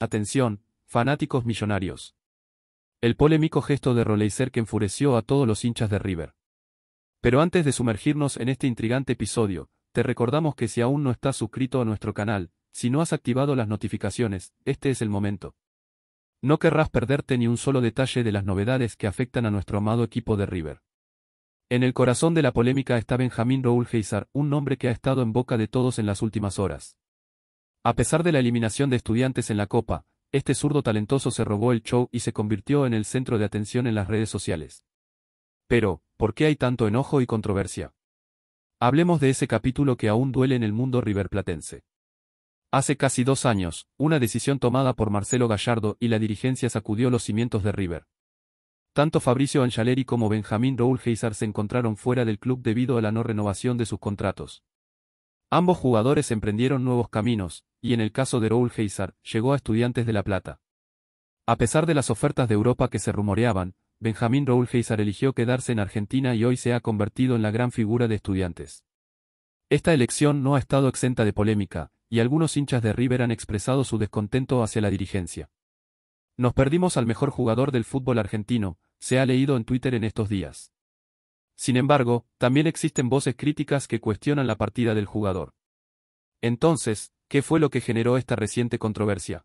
Atención, fanáticos millonarios. El polémico gesto de Roleiser que enfureció a todos los hinchas de River. Pero antes de sumergirnos en este intrigante episodio, te recordamos que si aún no estás suscrito a nuestro canal, si no has activado las notificaciones, este es el momento. No querrás perderte ni un solo detalle de las novedades que afectan a nuestro amado equipo de River. En el corazón de la polémica está Benjamín Raúl Geizar, un nombre que ha estado en boca de todos en las últimas horas. A pesar de la eliminación de estudiantes en la Copa, este zurdo talentoso se robó el show y se convirtió en el centro de atención en las redes sociales. Pero, ¿por qué hay tanto enojo y controversia? Hablemos de ese capítulo que aún duele en el mundo riverplatense. Hace casi dos años, una decisión tomada por Marcelo Gallardo y la dirigencia sacudió los cimientos de River. Tanto Fabricio Anchaleri como Benjamín Raúl se encontraron fuera del club debido a la no renovación de sus contratos. Ambos jugadores emprendieron nuevos caminos, y en el caso de Raúl Heizar, llegó a Estudiantes de La Plata. A pesar de las ofertas de Europa que se rumoreaban, Benjamín Raúl Heizar eligió quedarse en Argentina y hoy se ha convertido en la gran figura de Estudiantes. Esta elección no ha estado exenta de polémica, y algunos hinchas de River han expresado su descontento hacia la dirigencia. Nos perdimos al mejor jugador del fútbol argentino, se ha leído en Twitter en estos días. Sin embargo, también existen voces críticas que cuestionan la partida del jugador. Entonces, ¿qué fue lo que generó esta reciente controversia?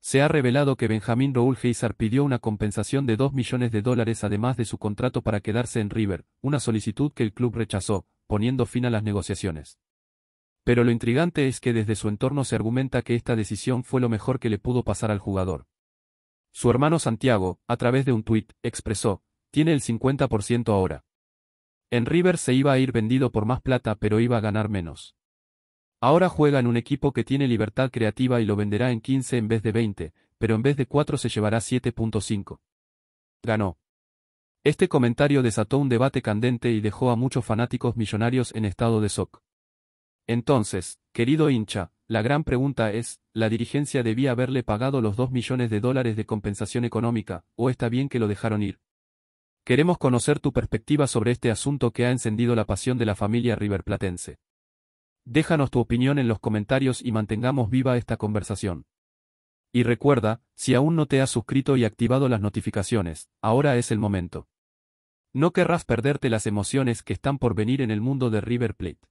Se ha revelado que Benjamín Raúl geyser pidió una compensación de 2 millones de dólares además de su contrato para quedarse en River, una solicitud que el club rechazó, poniendo fin a las negociaciones. Pero lo intrigante es que desde su entorno se argumenta que esta decisión fue lo mejor que le pudo pasar al jugador. Su hermano Santiago, a través de un tuit, expresó, tiene el 50% ahora. En River se iba a ir vendido por más plata pero iba a ganar menos. Ahora juega en un equipo que tiene libertad creativa y lo venderá en 15 en vez de 20, pero en vez de 4 se llevará 7.5. Ganó. Este comentario desató un debate candente y dejó a muchos fanáticos millonarios en estado de shock. Entonces, querido hincha, la gran pregunta es, ¿la dirigencia debía haberle pagado los 2 millones de dólares de compensación económica, o está bien que lo dejaron ir? Queremos conocer tu perspectiva sobre este asunto que ha encendido la pasión de la familia River riverplatense. Déjanos tu opinión en los comentarios y mantengamos viva esta conversación. Y recuerda, si aún no te has suscrito y activado las notificaciones, ahora es el momento. No querrás perderte las emociones que están por venir en el mundo de River Plate.